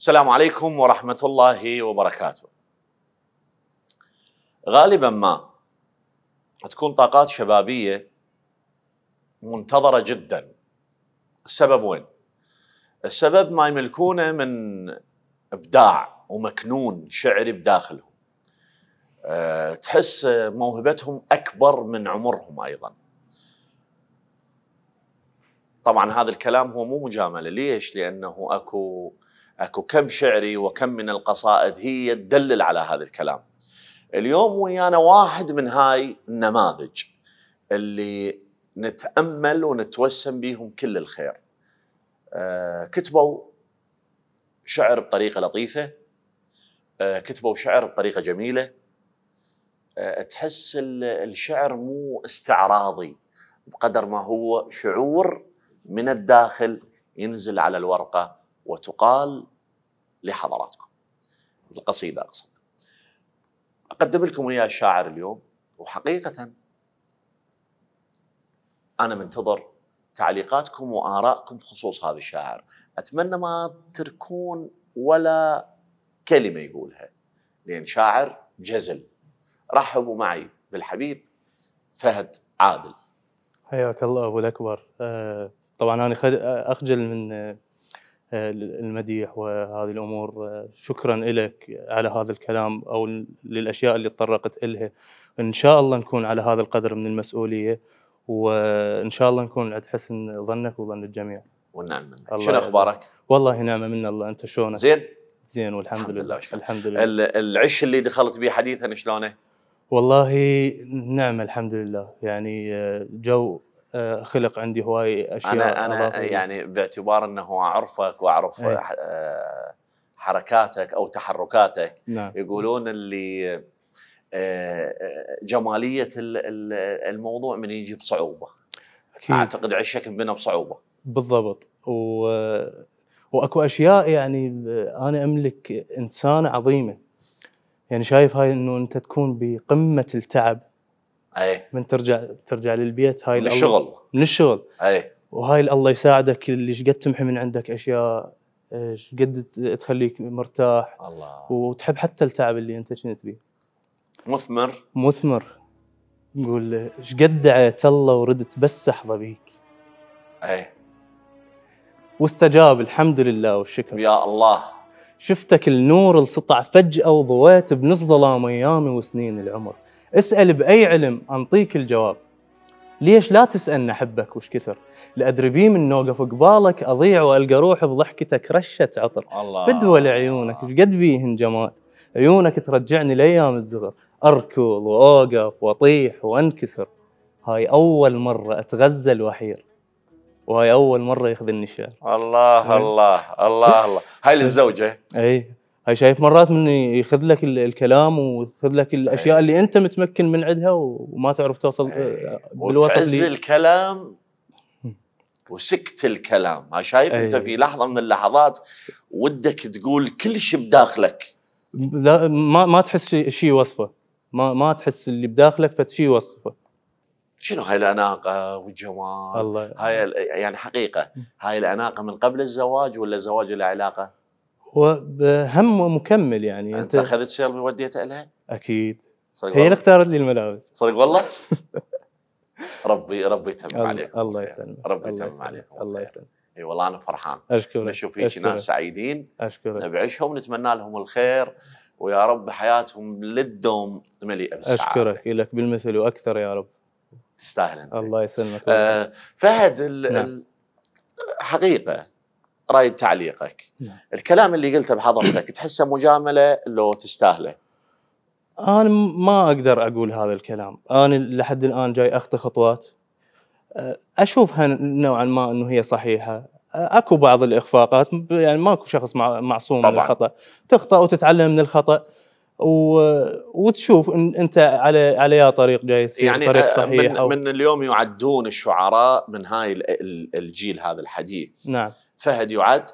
السلام عليكم ورحمة الله وبركاته غالبا ما تكون طاقات شبابية منتظرة جدا السبب وين؟ السبب ما يملكونه من إبداع ومكنون شعري بداخلهم أه، تحس موهبتهم أكبر من عمرهم أيضا طبعا هذا الكلام هو مو مجاملة ليش؟ لأنه أكو اكو كم شعري وكم من القصائد هي تدلل على هذا الكلام اليوم ويانا واحد من هاي النماذج اللي نتامل ونتوسم بيهم كل الخير آه، كتبوا شعر بطريقه لطيفه آه، كتبوا شعر بطريقه جميله آه، تحس الشعر مو استعراضي بقدر ما هو شعور من الداخل ينزل على الورقه وتقال لحضراتكم القصيدة أقصد أقدم لكم إياه الشاعر اليوم وحقيقة أنا منتظر تعليقاتكم وآراءكم بخصوص هذا الشاعر أتمنى ما تركون ولا كلمة يقولها لأن شاعر جزل رحبوا معي بالحبيب فهد عادل حياك الله أبو الأكبر آه، طبعا أنا أخجل من المديح وهذه الامور شكرا لك على هذا الكلام او للاشياء اللي تطرقت الها ان شاء الله نكون على هذا القدر من المسؤوليه وان شاء الله نكون عند حسن ظنك وظن الجميع والنعم منك شنو اخبارك والله نعمه من الله انت شلونك زين زين والحمد الحمد لله, لله شكرا. الحمد لله العش اللي دخلت به حديثا شلونه والله نعم الحمد لله يعني آه، جو آه، خلق عندي هواي اشياء انا انا يعني باعتبار انه اعرفك واعرف إيه. آه، حركاتك او تحركاتك نعم. يقولون اللي آه، جماليه الموضوع من يجي بصعوبه أكيد. اعتقد عشك بنا بصعوبه بالضبط و... واكو اشياء يعني انا املك انسانه عظيمه يعني شايف هاي انه انت تكون بقمه التعب اي من ترجع ترجع للبيت هاي من الشغل من الشغل اي وهاي الله يساعدك اللي شقد تمحي من عندك اشياء شقد تخليك مرتاح الله وتحب حتى التعب اللي انت كنت بيه مثمر مثمر نقول شقد دعيت الله وردت بس احظى بيك اي واستجاب الحمد لله والشكر يا الله شفتك النور السطع فجأة وضويت بنص ظلام أيامي وسنين العمر اسأل بأي علم أنطيك الجواب ليش لا تسألنا حبك وش كثر لأدري بي من نوقف قبالك أضيع وألقى روحي بضحكتك رشة عطر الله فدوة لعيونك ايش قد بيهن جمال عيونك ترجعني لأيام الزغر أركض وأوقف وأطيح وأنكسر هاي أول مرة أتغزل وأحير وهاي أول مرة يخذلني الشعر الله إيه؟ الله الله الله هاي للزوجة اي هاي شايف مرات من ياخذ لك الكلام وياخذ لك الاشياء أي. اللي انت متمكن من عندها وما تعرف توصل آه، إيه. بالوصف اللي الكلام وسكت الكلام ما شايف أي. انت إيه. في لحظه من اللحظات ودك تقول كل شيء بداخلك لا ما ما تحس شيء وصفه ما ما تحس اللي بداخلك فشيء وصفه شنو هاي الاناقه والجمال الله هاي يعني حقيقه هاي الاناقه من قبل الزواج ولا زواج العلاقه وهم مكمل يعني انت اخذت سيلفي وديتها لها؟ اكيد هي اللي اختارت لي الملابس صدق والله؟ ربي ربي يتمم عليكم الله يسلمك ربي يتمم عليكم الله يسلمك اي والله انا فرحان اشكرك نشوف هيك ناس سعيدين اشكرك نبعشهم نتمنى لهم الخير ويا رب حياتهم للدوم مليئه بالسعاده اشكرك لك بالمثل واكثر يا رب تستاهل انت الله يسلمك آه فهد نعم. حقيقه رايد تعليقك نعم. الكلام اللي قلته بحضرتك تحسه مجامله لو تستاهله انا ما اقدر اقول هذا الكلام انا لحد الان جاي اخطي خطوات أه، اشوفها نوعا ما انه هي صحيحه أه، اكو بعض الاخفاقات يعني ماكو شخص معصوم طبعًا. من الخطا تخطا وتتعلم من الخطا و... وتشوف إن انت على على طريق جاي يعني طريق آه، صحيح من, أو... من اليوم يعدون الشعراء من هاي الجيل هذا الحديث نعم فهد يعد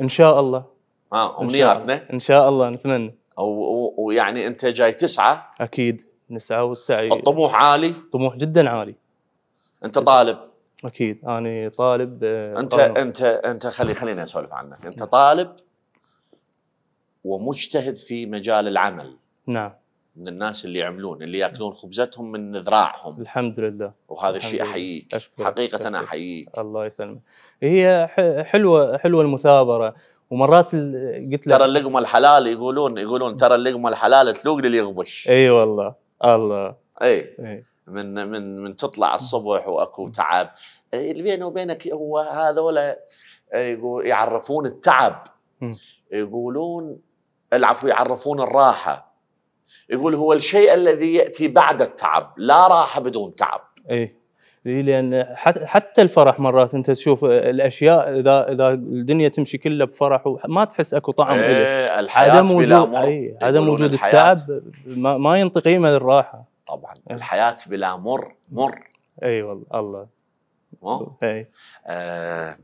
ان شاء الله اه امنياتنا ان شاء الله نتمنى ويعني انت جاي تسعى اكيد نسعى والسعي الطموح عالي طموح جدا عالي انت طالب اكيد انا طالب آه، انت طالب. انت انت خلي خليني اسولف عنك انت طالب ومجتهد في مجال العمل نعم من الناس اللي يعملون اللي ياكلون خبزتهم من ذراعهم الحمد لله وهذا الشيء احييك حقيقه انا احييك الله يسلمك هي حلوه حلوه المثابره ومرات قلت لك ترى اللقمه الحلال يقولون يقولون ترى اللقمه الحلال تلوق للي يغبش اي أيوة والله الله اي, أي. من من من تطلع الصبح واكو تعب اللي بيني وبينك هو هذول يقول يعرفون التعب يقولون العفو يعرفون الراحه يقول هو الشيء الذي ياتي بعد التعب لا راحه بدون تعب اي إيه، لان حتى الفرح مرات انت تشوف آه، الاشياء اذا اذا الدنيا تمشي كلها بفرح وما تحس اكو طعم إيه الحياه عدم وجود أي عدم وجود التعب ما, ما ينطي قيمه للراحه طبعا إيه. الحياه بلا مر مر اي والله الله مو؟ آه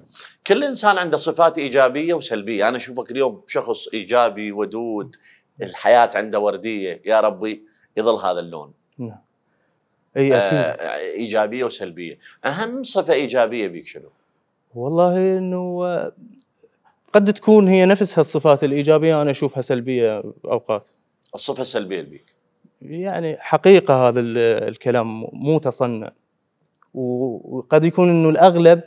كل انسان عنده صفات ايجابيه وسلبيه، انا اشوفك اليوم شخص ايجابي ودود، نعم. الحياه عنده ورديه، يا ربي يظل هذا اللون. نعم. اي اكيد آه ايجابيه وسلبيه، اهم صفه ايجابيه بيك شنو؟ والله انه آه، قد تكون هي نفسها الصفات الايجابيه انا اشوفها سلبيه اوقات. الصفه السلبيه اللي بيك؟ يعني حقيقه هذا الكلام مو تصنع. وقد يكون انه الاغلب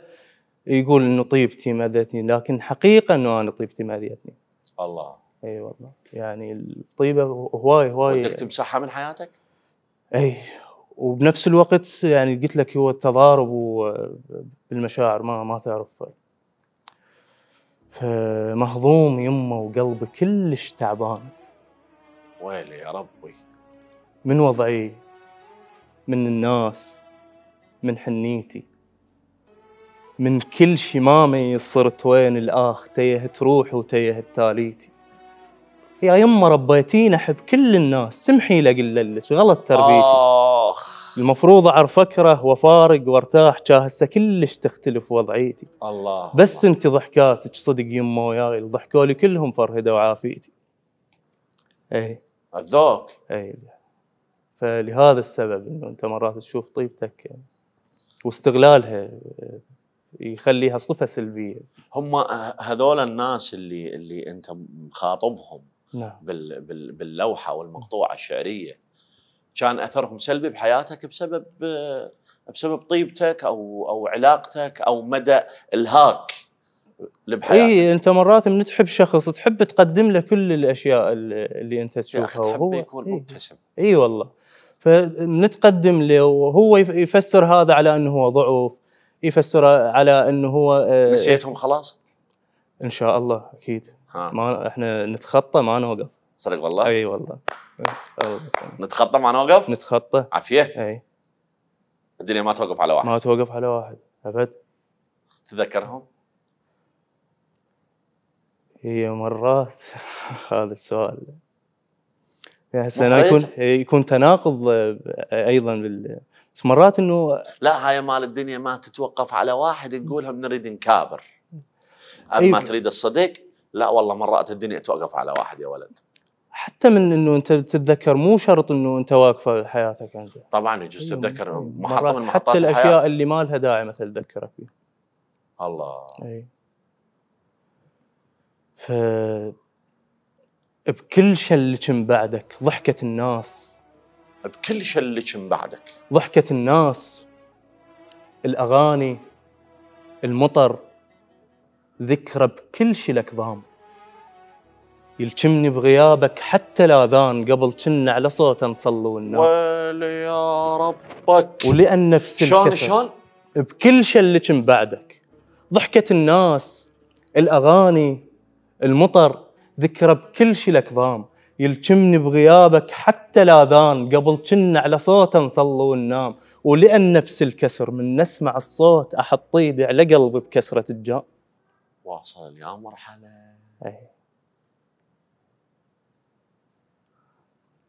يقول انه طيبتي ما ذاتني لكن حقيقه انه انا طيبتي ما ذاتني الله اي أيوة والله يعني الطيبه هواي هواي بدك تمسحها من حياتك؟ اي وبنفس الوقت يعني قلت لك هو التضارب بالمشاعر ما ما تعرف فمهضوم يمه وقلبه كلش تعبان ويلي يا ربي من وضعي من الناس من حنيتي من كل شمامي صرت وين الآخ تيهت روحي وتيهت تاليتي يا يما ربيتيني أحب كل الناس سمحي لي أقول لك غلط تربيتي آخ المفروض أعرف أكره وأفارق وأرتاح جاه هسه كلش تختلف وضعيتي الله بس الله. أنت ضحكاتك صدق يما وياي ضحكوا لي كلهم فرهدة وعافيتي إيه الذوق إيه فلهذا السبب انه انت مرات تشوف طيبتك واستغلالها آه، يخليها صفه سلبيه هم آه، هذول الناس اللي اللي انت مخاطبهم نعم. بال بال باللوحه والمقطوعه الشعريه كان اثرهم سلبي بحياتك بسبب آه، بسبب طيبتك او او علاقتك او مدى الهاك لبحياتك اي انت مرات من تحب شخص تحب تقدم له كل الاشياء اللي انت تشوفها تحب يكون إيه. مبتسم اي والله فنتقدم له وهو يفسر هذا على انه هو ضعف يفسر على انه هو آه، نسيتهم خلاص؟ ان شاء الله اكيد ما احنا نتخطى ما نوقف صدق والله؟ اي والله نتخطى ما نوقف؟ نتخطى عافيه؟ اي الدنيا ما توقف على واحد ما توقف على واحد ابد تذكرهم؟ هي مرات هذا السؤال هسه انا يكون يكون تناقض آه، ايضا بال بس مرات انه لا هاي مال الدنيا ما تتوقف على واحد تقولها بنريد نكابر أما أيوة. ما تريد الصدق لا والله مرات الدنيا توقف على واحد يا ولد حتى من انه انت تتذكر مو شرط انه انت واقفه حياتك انت يعني. طبعا يجوز أيوة. تتذكر محطه من محطات حتى الاشياء الحياة. اللي ما لها داعي مثلا تذكرها فيها الله اي ف بكل شلك بعدك ضحكة الناس بكل شلك بعدك ضحكة الناس الأغاني المطر ذكرى بكل شلك ضام يلكمني بغيابك حتى الاذان قبل كنا على صوت نصلوا والنار ويلي يا ربك ولان نفس شلون شلون بكل شلك بعدك ضحكه الناس الاغاني المطر ذكرى بكل شي الأكظام يلجمني بغيابك حتى الآذان قبل كنا على صوت نصلي وننام ولأن نفس الكسر من نسمع الصوت أحط إيدي على قلبي بكسرة الجام واصل يا مرحلة أيه.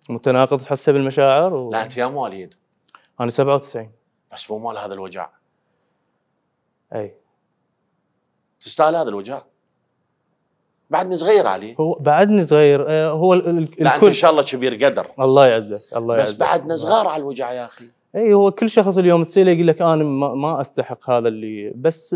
متناقض تحسه بالمشاعر و... لا أنت يا مواليد أنا 97 بس مو مال هذا الوجع أي تستاهل هذا الوجع بعدني صغير علي هو بعدني صغير آه، هو الكل ان شاء الله كبير قدر الله يعزك الله يعزك بس بعدنا صغار على الوجع يا اخي اي هو كل شخص اليوم تساله يقول لك انا ما استحق هذا اللي بس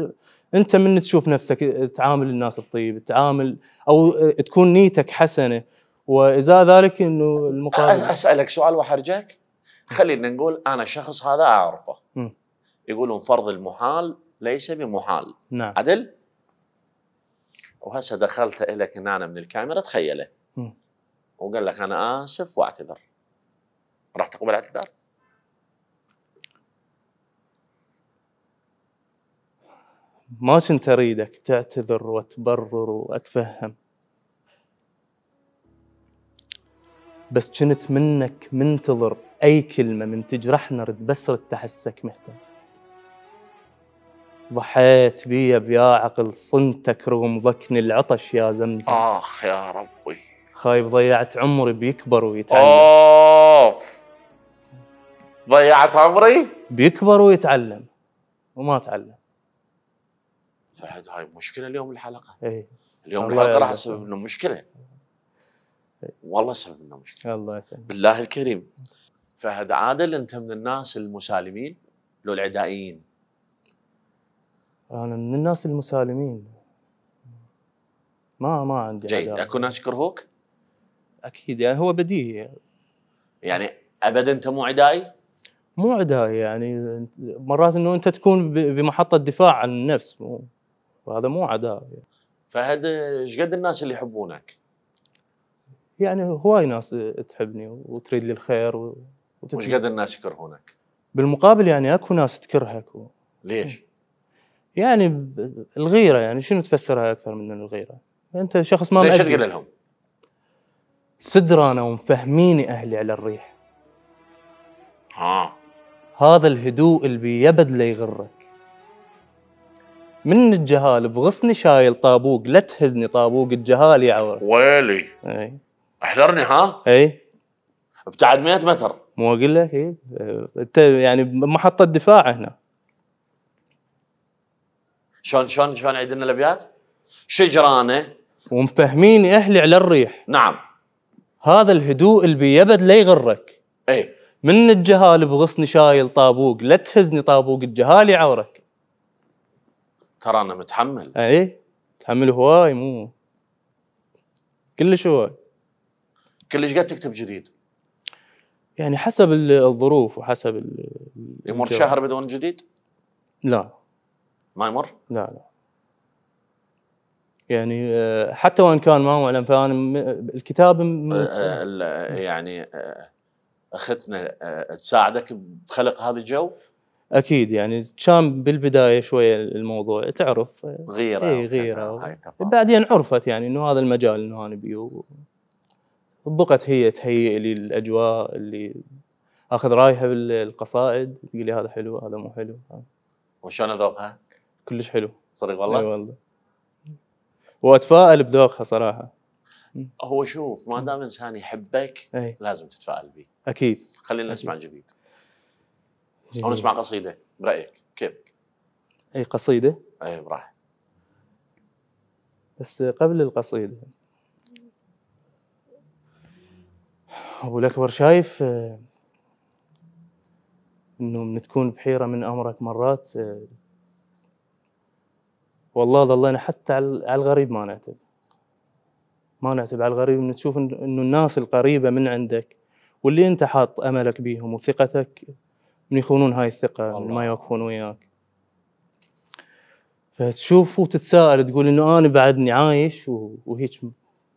انت من تشوف نفسك تعامل الناس بطيب تعامل او آه، تكون نيتك حسنه وازاء ذلك انه المقابل اسالك سؤال وحرجك خلينا نقول انا شخص هذا اعرفه يقولون فرض المحال ليس بمحال نعم عدل وهسه دخلت لك هنا من الكاميرا تخيله وقال لك انا اسف واعتذر راح تقبل اعتذار؟ ما كنت اريدك تعتذر وتبرر واتفهم بس كنت منك منتظر اي كلمه من تجرحنا رد بس رد تحسك مهتم ضحيت بي بيا عقل صنتك رغم ضكن العطش يا زمزم آخ يا ربي خايب ضيعت عمري بيكبر ويتعلم أوف ضيعت عمري؟ بيكبر ويتعلم وما تعلم فهد هاي مشكلة اليوم الحلقة اي اليوم الحلقة راح تسبب لنا مشكلة والله سبب لنا مشكلة الله يسلمك بالله الكريم فهد عادل انت من الناس المسالمين لو العدائيين انا من الناس المسالمين ما ما عندي جيد اكو ناس يكرهوك؟ اكيد يعني هو بديهي يعني ابدا انت مو عدائي؟ مو عدائي يعني مرات انه انت تكون بمحطه دفاع عن النفس مو وهذا مو عداء يعني. فهد ايش قد الناس اللي يحبونك؟ يعني هواي ناس تحبني وتريد لي الخير وش قد الناس يكرهونك؟ بالمقابل يعني اكو ناس تكرهك و... ليش؟ يعني الغيره يعني شنو تفسرها اكثر من الغيره؟ انت شخص ما زي شو تقول لهم؟ سدرانه ومفهميني اهلي على الريح. ها هذا الهدوء اللي بيبد لا يغرك. من الجهال بغصني شايل طابوق لا تهزني طابوق الجهال يعور ويلي اي احذرني ها اي ابتعد 100 متر مو اقول لك اي أه، انت يعني محطه دفاع هنا شلون شلون شلون عيدنا الابيات؟ شجرانه ومفهمين اهلي على الريح نعم هذا الهدوء اللي بيبد لا يغرك اي من الجهال بغصني شايل طابوق لا تهزني طابوق الجهال يعورك ترى انا متحمل اي تحمل هواي مو كلش هواي كلش قاعد تكتب جديد يعني حسب الظروف وحسب يمر شهر بدون جديد؟ لا ما يمر؟ لا لا يعني آه، حتى وان كان ما معلن فانا الكتاب آه، آه، نعم. يعني اختنا تساعدك بخلق هذا الجو؟ اكيد يعني كان بالبدايه شويه الموضوع تعرف غيره اي غيره بعدين عرفت يعني انه هذا المجال انه انا بيه طبقت هي تهيئ لي الاجواء اللي اخذ رايحه بالقصائد تقول لي هذا حلو هذا مو حلو وشلون ذوقها؟ كلش حلو صدق والله اي والله واتفائل بذوقها صراحه هو شوف ما دام انسان يحبك أي. لازم تتفائل به اكيد خلينا نسمع جديد او نسمع قصيده برايك كيف؟ اي قصيده اي براحة بس قبل القصيده ابو الاكبر شايف آه، انه من تكون بحيره من امرك مرات آه، والله ظلينا يعني حتى على الغريب ما نعتب ما نعتب على الغريب ان تشوف انه الناس القريبه من عندك واللي انت حاط املك بيهم وثقتك من يخونون هاي الثقه ما يوقفون وياك فتشوف وتتساءل تقول انه انا بعدني عايش وهيك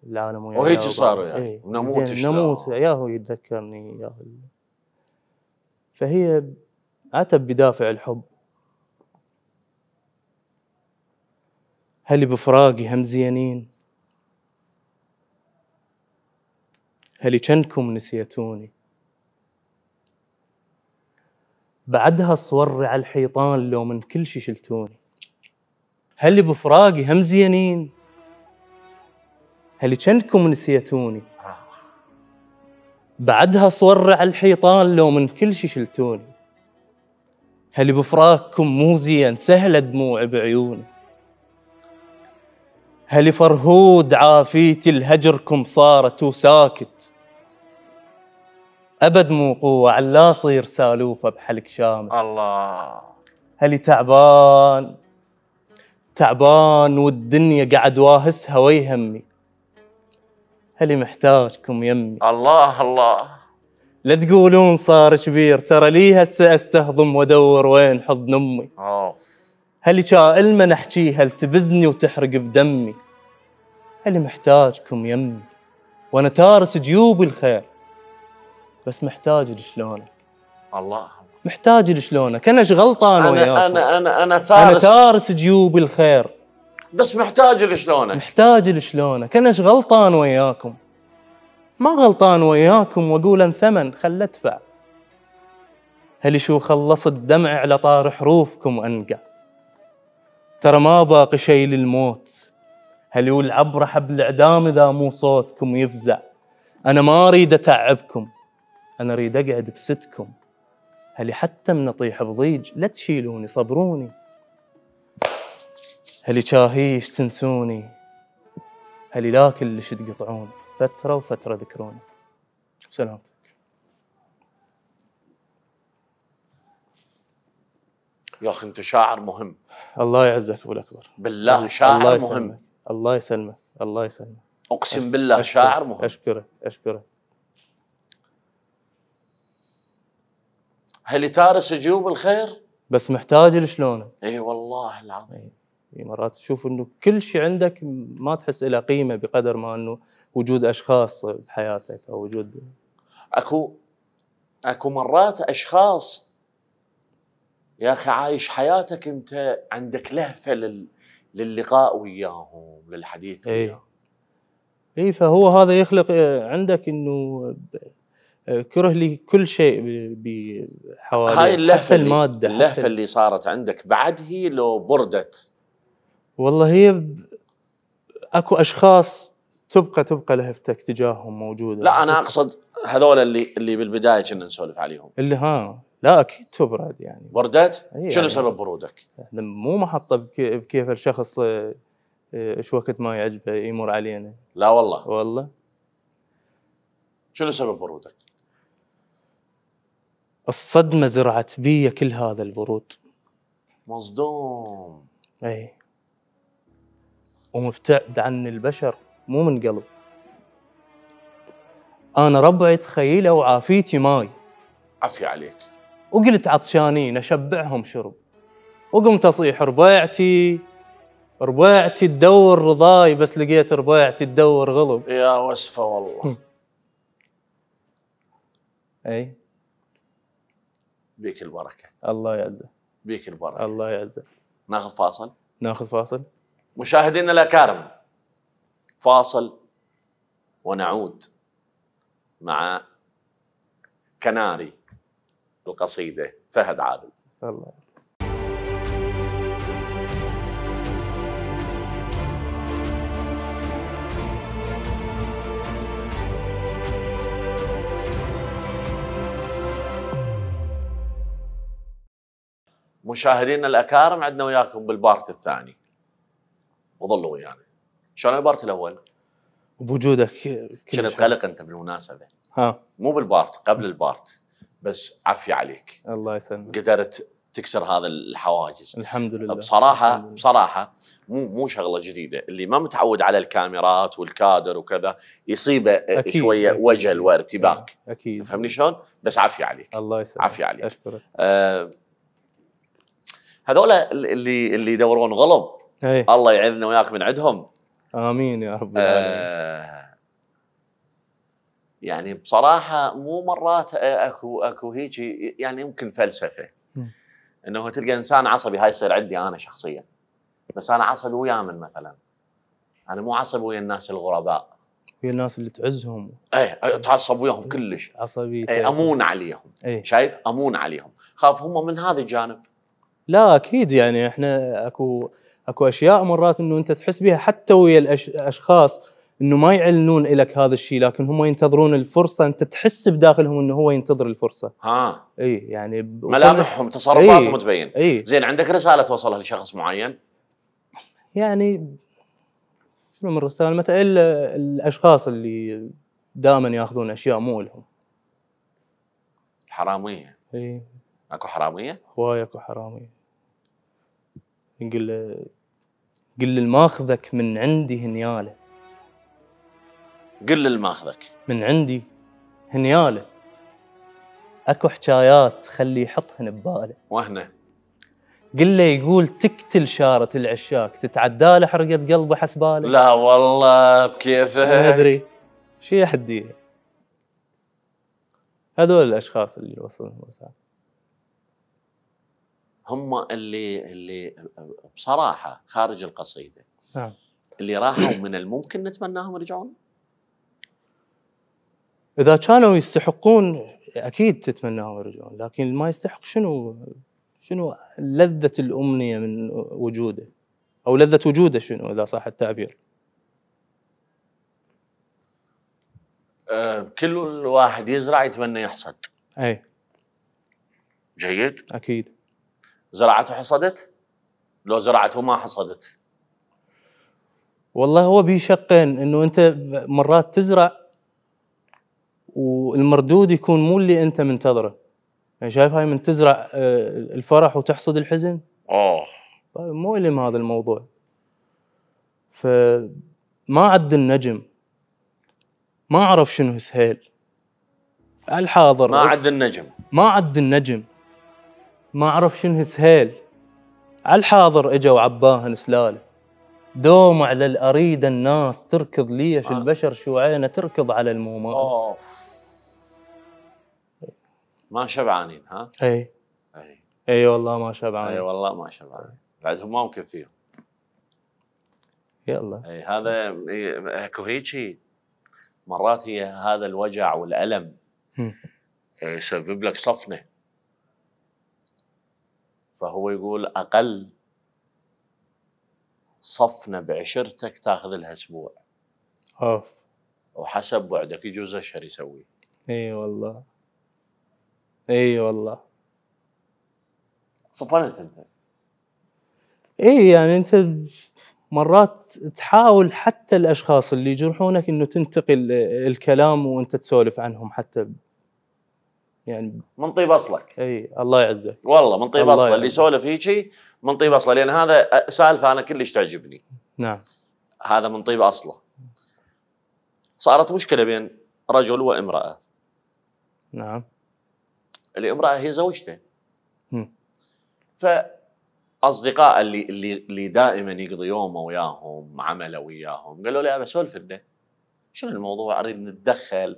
العالم وياي وهيك صار يعني ايه. نموت نموت هو يتذكرني يا فهي عتب بدافع الحب هل بفراقي زينين هل جنكم نسيتوني بعدها صوري على الحيطان لو من كل شي شلتوني هل بفراقي زينين هل جنكم نسيتوني بعدها صوري على الحيطان لو من كل شي شلتوني هل بفراقكم مو زين سهلة دموعي بعيوني هل فرهود عافيتي الهجركم صارت وساكت ابد مو قوه علا صير سالوفه بحلق شامت الله هلي تعبان تعبان والدنيا قاعد واهسها ويهمي هلي محتاجكم يمي الله الله لا تقولون صار كبير ترى لي هسه استهضم وادور وين حضن امي أوه. هل شائل من احجيها هل تبزني وتحرق بدمي هل محتاجكم يمي وانا تارس جيوبي الخير بس محتاج لشلونك الله محتاج لشلونك انا ايش غلطان انا وياكم. انا انا انا تارس انا تارس جيوبي الخير بس محتاج لشلونك محتاج لشلونك انا ايش غلطان وياكم ما غلطان وياكم واقول ان ثمن خل ادفع هل شو خلصت دمعي على طار حروفكم انقع ترى ما باقي شيء للموت هل يقول عبر حبل اعدام اذا مو صوتكم يفزع انا ما اريد اتعبكم انا اريد اقعد بستكم هل حتى من اطيح بضيج لا تشيلوني صبروني هل شاهيش تنسوني هل لا كلش تقطعون فتره وفتره ذكروني سلامتك يا اخي انت شاعر مهم الله يعزك ابو الاكبر بالله شاعر الله يسلمك. مهم الله يسلمك الله يسلمك اقسم بالله أشكر. شاعر مهم اشكرك اشكرك هل تارس جيوب الخير؟ بس محتاج لشلونه اي والله العظيم اي مرات تشوف انه كل شيء عندك ما تحس له قيمه بقدر ما انه وجود اشخاص بحياتك او وجود اكو اكو مرات اشخاص يا اخي عايش حياتك انت عندك لهفه لل... للقاء وياهم للحديث ايه. وياهم اي فهو هذا يخلق آه، عندك انه آه، كره لكل شيء بحوالي هاي اللهفه اللي الماده اللهفه اللي صارت عندك بعد هي لو بردت والله هي اكو اشخاص تبقى تبقى لهفتك تجاههم موجوده لا انا اقصد هذول اللي اللي بالبدايه كنا نسولف عليهم اللي ها لا اكيد تبرد يعني بردت؟ يعني شنو سبب برودك؟ مو محطه بكيف الشخص آه، آه، ايش وقت ما يعجبه يمر علينا لا والله والله شنو سبب برودك؟ الصدمه زرعت بي كل هذا البرود مصدوم اي ومبتعد عن البشر مو من قلب انا ربعي تخيله وعافيتي ماي عافية عليك وقلت عطشانين اشبعهم شرب وقمت اصيح ربيعتي ربيعتي تدور رضاي بس لقيت ربيعتي تدور غلب يا وسفه والله اي بيك البركه الله يعزه بيك البركه الله يعزه ناخذ فاصل ناخذ فاصل مشاهدينا الاكارم فاصل ونعود مع كناري القصيدة فهد عادل الله. مشاهدينا الاكارم عندنا وياكم بالبارت الثاني وظلوا ويانا يعني. شلون البارت الاول؟ بوجودك كنت قلق انت بالمناسبه ها مو بالبارت قبل البارت بس عافيه عليك الله يسلمك قدرت تكسر هذا الحواجز الحمد لله طيب، بصراحه الحمد لله. بصراحه مو مو شغله جديده اللي ما متعود على الكاميرات والكادر وكذا يصيبه أكيد. شويه أكيد. وجل وارتباك اكيد تفهمني شلون بس عافيه عليك الله يسلمك عافيه عليك اشكرك آه هذول اللي اللي يدورون غلط إيه. الله يعذنا وياك من عندهم امين يا رب آه، العالمين آه يعني بصراحه مو مرات آه، اكو اكو هيك يعني يمكن فلسفه انه تلقى انسان عصبي هاي يصير عندي انا شخصيا بس انا عصبي ويا من مثلا انا مو عصبي ويا الناس الغرباء ويا الناس اللي تعزهم ايه اتعصب وياهم كلش عصبي أي امون عليهم أي. شايف امون عليهم خاف هم من هذا الجانب لا اكيد يعني احنا اكو اكو اشياء مرات انه انت تحس بها حتى ويا الاشخاص انه ما يعلنون لك هذا الشيء لكن هم ينتظرون الفرصه انت تحس بداخلهم انه هو ينتظر الفرصه ها اي يعني ملامحهم تصرفاتهم تبين اي زين عندك رساله توصلها لشخص معين يعني شنو من رساله مثلا الا الاشخاص اللي دائما ياخذون اشياء مو لهم حراميه اي اكو حراميه؟ هواي اكو حراميه نقول قل الماخذك من عندي هنياله قل لي ماخذك من عندي هنياله اكو حكايات خلي يحطهن بباله وهنا قل له يقول تقتل شارة العشاق تتعدى له حرقة قلبه حسباله لا والله بكيفه ما ادري شي حديه هذول الاشخاص اللي وصلهم الوسائل هم اللي اللي بصراحه خارج القصيده نعم اللي راحوا من الممكن نتمناهم يرجعون اذا كانوا يستحقون اكيد تتمناهم يرجعون لكن ما يستحق شنو شنو لذه الامنيه من وجوده او لذه وجوده شنو اذا صح التعبير آه، كل واحد يزرع يتمنى يحصد اي جيد اكيد زرعته حصدت لو زرعته ما حصدت والله هو بيشقين شقين انه انت مرات تزرع والمردود يكون مو اللي انت منتظره يعني شايف هاي من تزرع آه، الفرح وتحصد الحزن اه طيب، مو الم هذا الموضوع فما عد النجم ما اعرف شنو سهيل الحاضر ما عد النجم ما عد النجم ما اعرف شنو سهيل الحاضر اجا وعباهن سلاله دوم على الأريد الناس تركض ليش آه. البشر عينة تركض على الموماء أوف ما شبعانين ها؟ اي اي اي والله ما شبعانين اي والله ما شبعانين بعد ما مكفيهم يلا اي هذا اكو هيجي مرات هي هذا الوجع والالم يسبب لك صفنه فهو يقول اقل صفنا بعشرتك تاخذ لها اسبوع اوف وحسب بعدك يجوز اشهر يسوي اي والله اي والله صفنت انت اي يعني انت مرات تحاول حتى الاشخاص اللي يجرحونك انه تنتقل الكلام وانت تسولف عنهم حتى يعني من طيب اصلك اي الله يعزك والله من طيب اصله اللي يسولف هيجي من طيب اصله لان هذا سالفه انا كلش تعجبني نعم هذا من طيب اصله صارت مشكله بين رجل وامراه نعم الامراه هي زوجته فاصدقاء اللي اللي اللي دائما يقضي يومه وياهم عمله وياهم قالوا لي ابى اسولف شنو الموضوع اريد نتدخل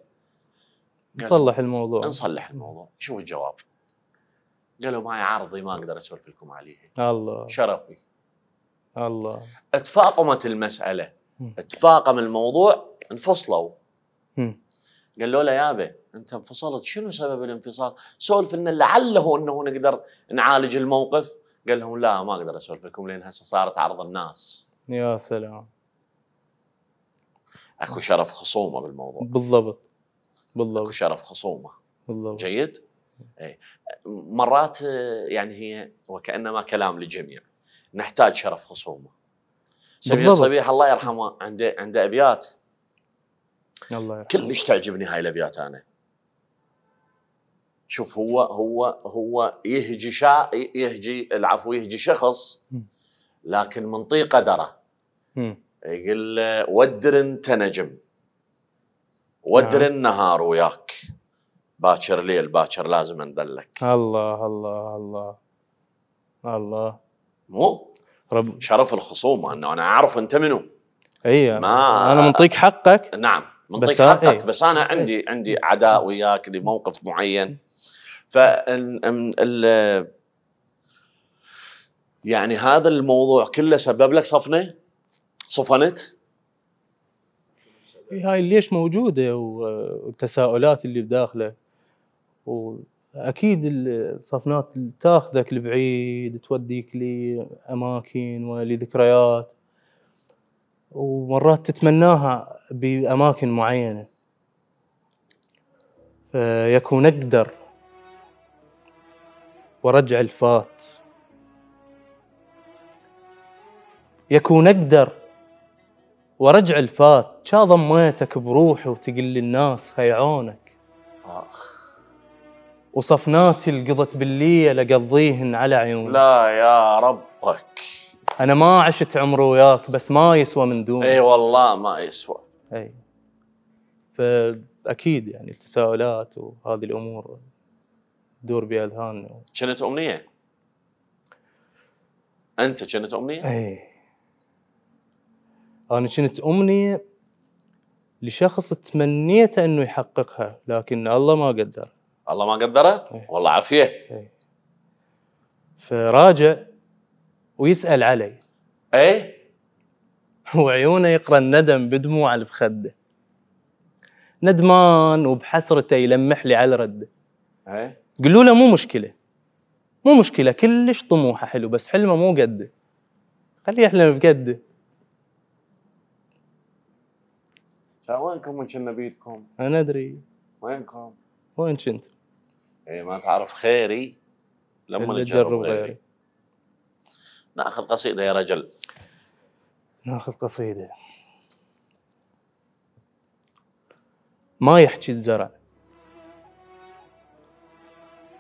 نصلح الموضوع نصلح الموضوع شوف الجواب قالوا معي عرضي ما اقدر اسولف لكم عليه الله شرفي الله تفاقمت المساله تفاقم الموضوع انفصلوا قالوا له يابا انت انفصلت شنو سبب الانفصال؟ سولف لنا لعله انه نقدر نعالج الموقف قال لهم لا ما اقدر اسولف لكم لان هسه صارت عرض الناس يا سلام اكو شرف خصومه بالموضوع بالضبط بالضبط شرف خصومه بالضبط جيد؟ اي مرات يعني هي وكانما كلام للجميع نحتاج شرف خصومه سمير صبيح الله يرحمه عنده عنده ابيات الله يرحمه كلش تعجبني هاي الابيات انا شوف هو هو هو يهجي شا يهجي العفو يهجي شخص لكن منطقي قدره يقول ودر انت نجم ودر نعم. النهار وياك باكر ليل باكر لازم ندلك الله الله الله الله مو رب شرف الخصوم انه انا اعرف انت منو اي ما انا منطيك حقك نعم منطيك بس آه، حقك ايه. بس انا عندي ايه. عندي عداء وياك لموقف معين ف يعني هذا الموضوع كله سبب لك صفنه صفنت هاي ليش موجوده والتساؤلات اللي بداخله واكيد الصفنات تاخذك لبعيد توديك لاماكن ولذكريات ومرات تتمناها باماكن معينه فيكون اقدر ورجع الفات يكون اقدر ورجع الفات شا ضميتك بروحي وتقل للناس خيعونك اخ وصفناتي القضت بالليل لقضيهن على عيونك لا يا ربك انا ما عشت عمري وياك بس ما يسوى من دونك اي والله ما يسوى اي فاكيد يعني التساؤلات وهذه الامور تدور باذهاننا كانت امنيه انت كانت امنيه؟ اي أنا كنت أمنية لشخص تمنيته أنه يحققها لكن الله ما قدر الله ما قدره؟ ايه. والله عافية ايه. فراجع ويسأل علي ايه وعيونه يقرا الندم بدموع اللي بخده ندمان وبحسرته يلمح لي على رده ايه قالوا له مو مشكله مو مشكله كلش طموحه حلو بس حلمه مو قده خليه يحلم بقده وينكم من كنا بيدكم؟ انا ادري وينكم؟ وين كنت؟ اي ما تعرف خيري لما نجرب غيري. غيري ناخذ قصيده يا رجل ناخذ قصيده ما يحكي الزرع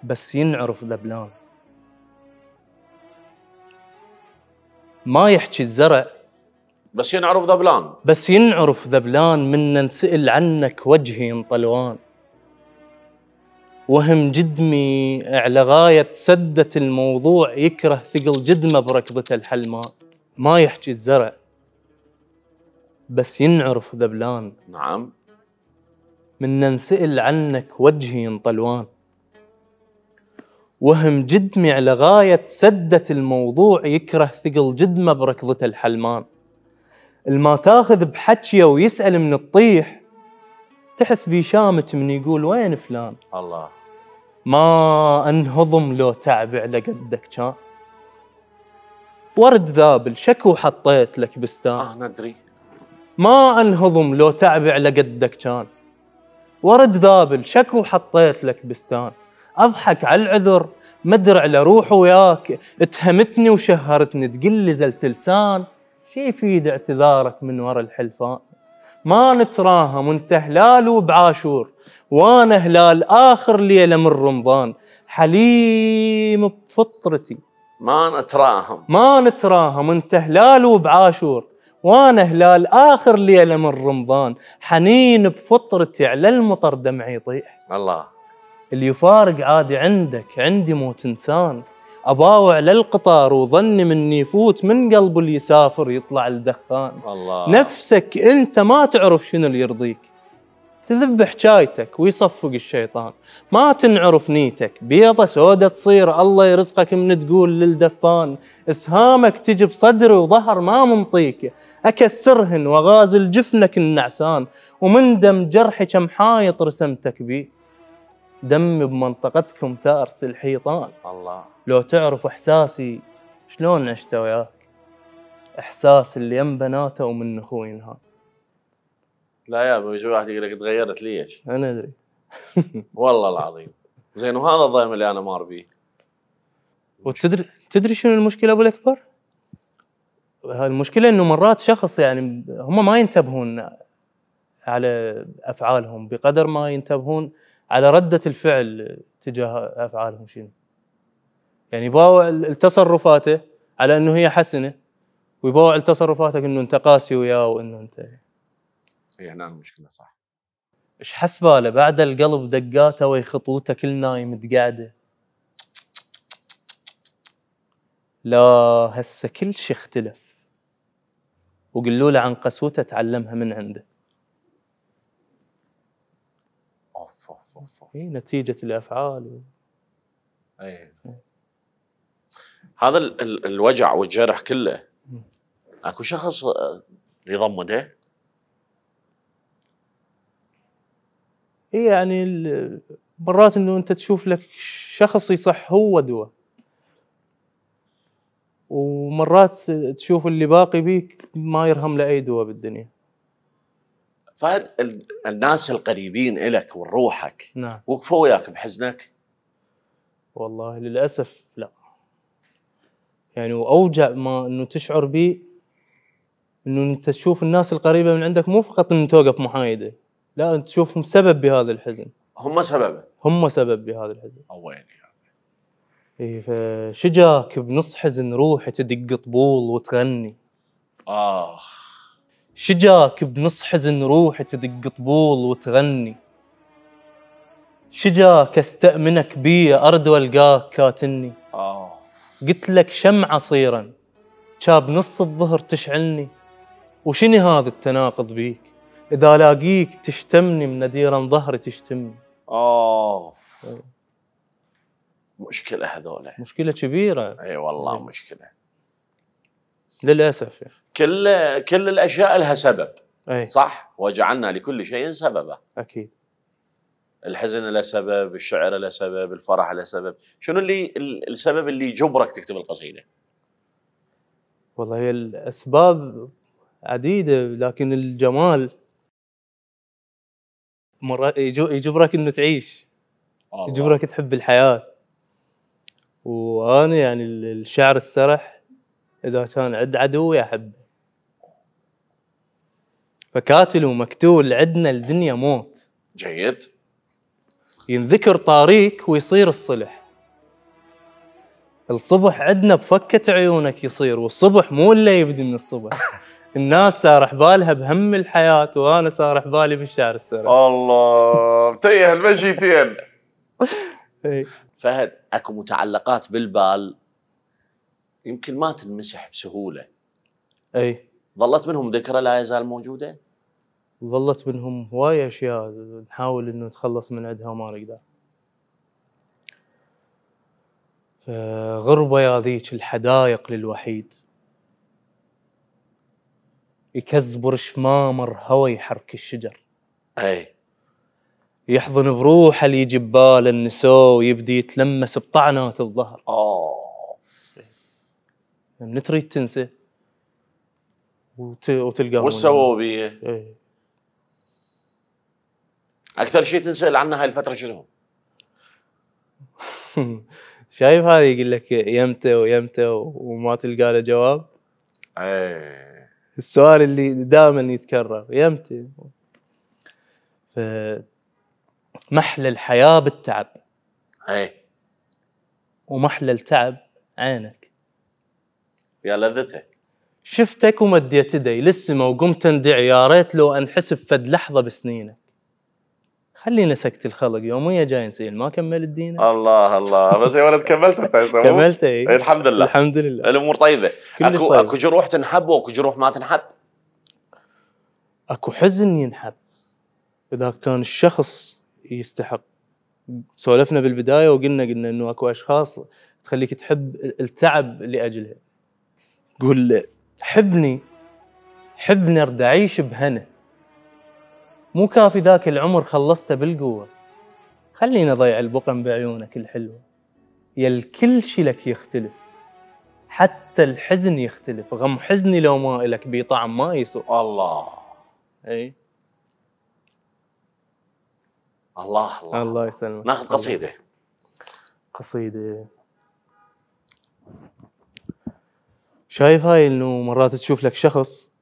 بس ينعرف ذبلان ما يحكي الزرع بس ينعرف ذبلان بس ينعرف ذبلان من نسأل عنك وجهي انطلوان وهم جدمي على غاية سدة الموضوع يكره ثقل جدمه بركضته الحلمان ما يحكي الزرع بس ينعرف ذبلان نعم من نسأل عنك وجهي انطلوان وهم جدمي على غاية سدة الموضوع يكره ثقل جدمه بركضته الحلمان الما تاخذ بحكيه ويسال من الطيح تحس بشامت من يقول وين فلان الله ما انهضم لو تعب على قدك كان ورد ذابل شكو حطيت لك بستان اه ندري ما انهضم لو تعب على قدك كان ورد ذابل شكو حطيت لك بستان اضحك على العذر مدرع لروح وياك اتهمتني وشهرتني تقل لي زلت لسان شي يفيد اعتذارك من وراء الحلفان ما نتراها وانت هلال وبعاشور وانا هلال اخر ليله من رمضان حليم بفطرتي ما نتراهم ما نتراهم انت هلال وبعاشور وانا هلال اخر ليله من رمضان حنين بفطرتي على المطر دمعي يطيح الله اللي يفارق عادي عندك عندي موت انسان أباوع للقطار وظني مني يفوت من قلب اللي يسافر يطلع الدخان الله. نفسك أنت ما تعرف شنو اللي يرضيك تذبح شايتك ويصفق الشيطان ما تنعرف نيتك بيضة سودة تصير الله يرزقك من تقول للدفان اسهامك تجي بصدري وظهر ما منطيك اكسرهن وغازل جفنك النعسان ومن دم جرحي كم حايط رسمتك بيه دمي بمنطقتكم ثار الحيطان الله لو تعرف احساسي شلون عشت وياك احساس اللي يم بناته ومن اخوي لا يا ابوي واحد يقول لك تغيرت ليش؟ انا ادري والله العظيم زين وهذا الضيم اللي انا مار بيه وتدري تدري شنو المشكله ابو الاكبر؟ المشكله انه مرات شخص يعني هم ما ينتبهون على افعالهم بقدر ما ينتبهون على رده الفعل تجاه افعالهم شنو يعني يباوع التصرفاته على انه هي حسنه ويباوع تصرفاتك انه انت قاسي وياه وانه انت هي إيه، هنا المشكله صح ايش باله بعد القلب دقاته ويخطوته كل نايم تقعده لا هسه كل شي اختلف وقلوا له عن قسوته تعلمها من عنده اوف إيه، اوف, نتيجه الافعال و... اي هذا ال الوجع والجرح كله اكو شخص آه، يضمده اي يعني مرات انه انت تشوف لك شخص يصح هو دواء ومرات تشوف اللي باقي بيك ما يرهم له اي دواء بالدنيا فهد الناس القريبين لك وروحك نعم وقفوا وياك بحزنك والله للاسف لا يعني واوجع ما انه تشعر به انه انت تشوف الناس القريبه من عندك مو فقط انه توقف محايده لا انت تشوفهم سبب بهذا الحزن هم سبب هم سبب بهذا الحزن وين يعني؟ اي فشجاك بنص حزن روحي تدق طبول وتغني اخ شجاك بنص حزن روحي تدق طبول وتغني شجاك استأمنك بي أرد والقاك كاتني آه. قلت لك شمعة صيرا شاب نص الظهر تشعلني وشني هذا التناقض بيك إذا لاقيك تشتمني من نديرا ظهري تشتمني آه. أوف مشكلة هذول مشكلة كبيرة أي والله مشكلة للأسف يا أخي كل كل الاشياء لها سبب أي. صح وجعلنا لكل شيء سببا اكيد الحزن له سبب الشعر له سبب الفرح له سبب شنو اللي السبب اللي جبرك تكتب القصيده والله هي الاسباب عديده لكن الجمال مره يجبرك انه تعيش الله. يجبرك تحب الحياه وانا يعني الشعر السرح اذا كان عد عدوي احبه فكاتل ومقتول عندنا الدنيا موت جيد ينذكر طاريك ويصير الصلح الصبح عندنا بفكة عيونك يصير والصبح مو اللي يبدي من الصبح الناس سارح بالها بهم الحياة وأنا سارح بالي بالشعر السري الله تيه المجيتين فهد اكو متعلقات بالبال يمكن ما تنمسح بسهولة اي ظلت منهم ذكرى لا يزال موجودة ظلت منهم هواي أشياء نحاول إنه نتخلص من عندها وما نقدر غربة يا ذيك الحدايق للوحيد يكزبر شمامر هوى يحرك الشجر أي يحضن بروحه اللي باله النسو ويبدي يتلمس بطعنات الظهر اوه من تريد تنسى وت... وتلقاه وش سووا بيه؟ إيه. اكثر شيء تنسال عنه هاي الفتره شنو؟ شايف هذا يقول لك يمتى ويمتى وما تلقى له جواب؟ ايه السؤال اللي دائما يتكرر يمتى؟ ف محل الحياه بالتعب ايه ومحل التعب عينك يا لذته شفتك ومديت ايدي للسما وقمت اندعي يا ريت لو انحسب فد لحظه بسنينك خلينا سكت الخلق يوميه جاي نسيل ما كملت الدين الله الله بس يا ولد كملت انت كملت اي الحمد لله الحمد لله الامور طيبه اكو طيبة. اكو جروح تنحب واكو جروح ما تنحب اكو حزن ينحب اذا كان الشخص يستحق سولفنا بالبدايه وقلنا قلنا انه اكو اشخاص تخليك تحب التعب لاجلها قول حبني حبني ارد اعيش بهنا مو كافي ذاك العمر خلصته بالقوة خلينا ضيع البقم بعيونك الحلوة يا الكل شي لك يختلف حتى الحزن يختلف غم حزني لو ما إلك بي طعم ما يسوى الله اي الله الله الله يسلمك ناخذ قصيدة قصيدة شايف هاي انه مرات تشوف لك شخص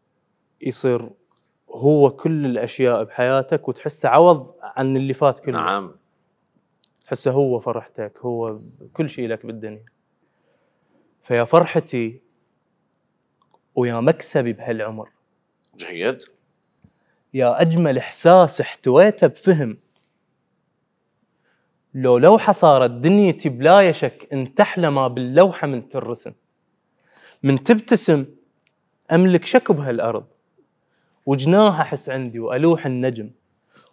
يصير هو كل الاشياء بحياتك وتحسه عوض عن اللي فات كله نعم تحسه هو فرحتك هو كل شيء لك بالدنيا فيا فرحتي ويا مكسبي بهالعمر جيد يا اجمل احساس احتويته بفهم لو لوحه صارت دنيتي بلا شك ان تحلم باللوحه من ترسم من تبتسم املك شك بهالارض وجناح احس عندي والوح النجم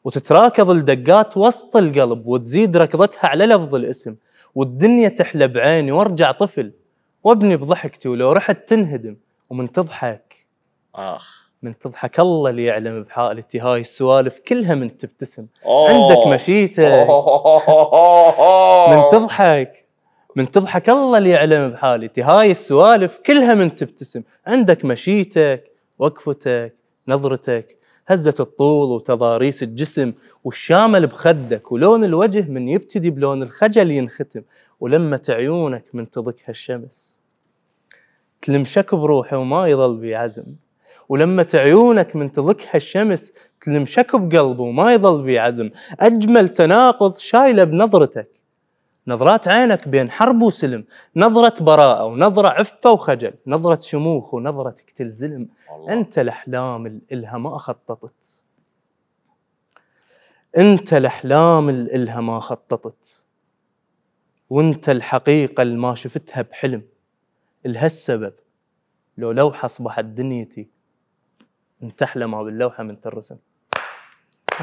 وتتراكض الدقات وسط القلب وتزيد ركضتها على لفظ الاسم والدنيا تحلى بعيني وارجع طفل وابني بضحكتي ولو رحت تنهدم ومن تضحك اخ من تضحك الله اللي يعلم بحالتي هاي السوالف كلها من تبتسم عندك مشيتك من تضحك من تضحك الله اللي يعلم بحالتي هاي السوالف كلها من تبتسم عندك مشيتك وقفتك نظرتك هزة الطول وتضاريس الجسم والشامل بخدك ولون الوجه من يبتدي بلون الخجل ينختم ولمة عيونك من تضكها الشمس تلمشك بروحه وما يظل بي عزم ولمة عيونك من تضكها الشمس تلمشك بقلبه وما يظل بي عزم أجمل تناقض شايله بنظرتك نظرات عينك بين حرب وسلم نظرة براءة ونظرة عفة وخجل نظرة شموخ ونظرة تقتل زلم الله. أنت الأحلام الها ما خططت أنت الأحلام الها ما خططت وأنت الحقيقة اللي ما شفتها بحلم لها السبب لو لوحة أصبحت دنيتي انت أحلى ما باللوحة من الرسم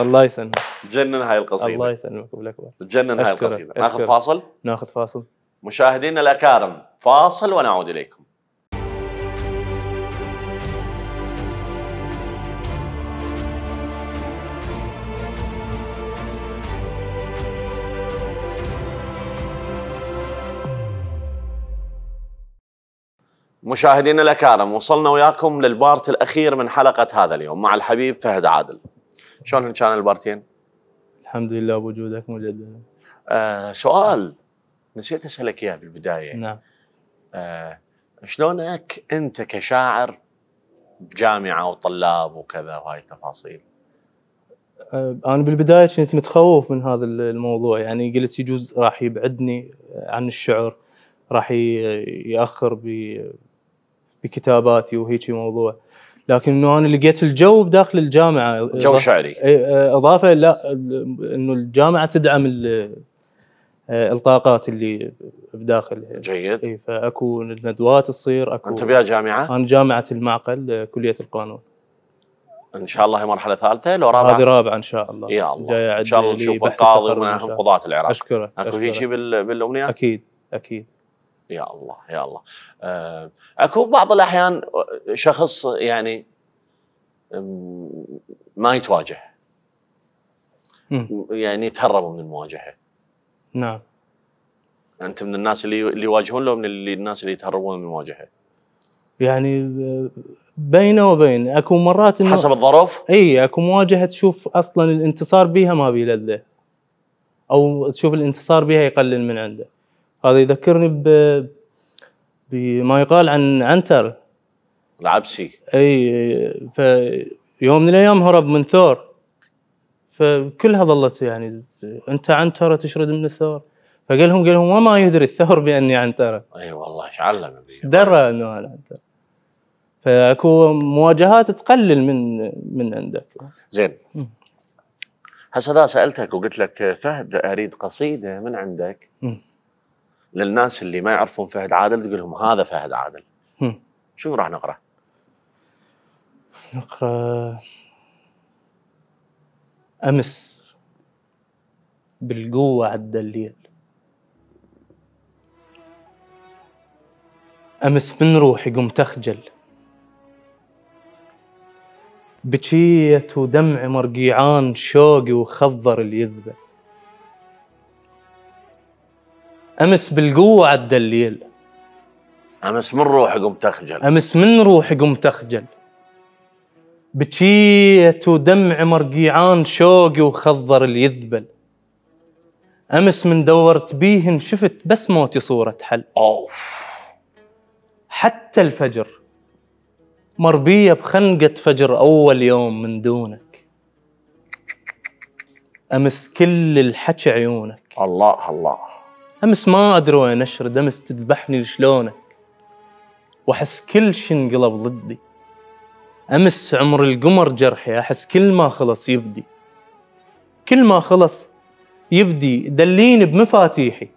الله يسلمك جنن هاي القصيده الله يسلمك وبلك جنن هاي القصيده ناخذ فاصل ناخذ فاصل مشاهدينا الاكارم فاصل ونعود اليكم مشاهدينا الاكارم وصلنا وياكم للبارت الاخير من حلقه هذا اليوم مع الحبيب فهد عادل شلون كان البارتين؟ الحمد لله بوجودك مجددا آه سؤال نسيت اسالك اياه بالبدايه نعم آه شلونك انت كشاعر بجامعه وطلاب وكذا وهاي التفاصيل آه انا بالبدايه كنت متخوف من هذا الموضوع يعني قلت يجوز راح يبعدني عن الشعر راح ياخر بكتاباتي وهيك موضوع لكن انه انا لقيت الجو بداخل الجامعه جو شعري إيه، إيه، اضافه لا انه الجامعه تدعم إيه، الطاقات اللي بداخل جيد اي فاكو ندوات تصير اكو انت بيا جامعه؟ انا جامعه المعقل كليه القانون ان شاء الله هي مرحله ثالثه لو رابعه هذه رابعه ان شاء الله يا الله ان شاء الله نشوف القاضي من اهم قضاه العراق اشكرك اكو هيجي بالامنيات؟ اكيد اكيد يا الله يا الله آه، اكو بعض الاحيان شخص يعني ما يتواجه يعني يتهربوا من المواجهه نعم انت من الناس اللي اللي يواجهون لو من اللي الناس اللي يتهربون من المواجهه يعني آه، بينه وبين اكو مرات إنه حسب الظروف اي اكو مواجهه تشوف اصلا الانتصار بها ما بيلذه او تشوف الانتصار بها يقلل من عنده هذا يذكرني ب بما يقال عن عنتر العبسي اي فيوم من الايام هرب من ثور فكلها ظلت يعني انت عنتره تشرد من الثور فقال لهم قال لهم وما يدري الثور باني عنتره اي والله ايش علم درى انه انا عنتره فاكو مواجهات تقلل من من عندك زين هسه سالتك وقلت لك فهد اريد قصيده من عندك م. للناس اللي ما يعرفون فهد عادل تقول لهم هذا فهد عادل شنو راح نقرا؟ نقرا امس بالقوه عدى الليل امس من روحي قمت اخجل بكيت ودمعي مرقيعان شوقي وخضر اليذبه امس بالقوه عدى الليل امس من روحي قمت اخجل امس من روحي قمت اخجل بكيت ودمع مرقيعان شوقي وخضر اليذبل امس من دورت بيهن شفت بس موتي صوره حل اوف حتى الفجر مربيه بخنقه فجر اول يوم من دونك امس كل الحكي عيونك الله الله أمس ما أدري وين أشرد أمس تذبحني لشلونك وأحس كل شي انقلب ضدي أمس عمر القمر جرحي أحس كل ما خلص يبدي كل ما خلص يبدي دليني بمفاتيحي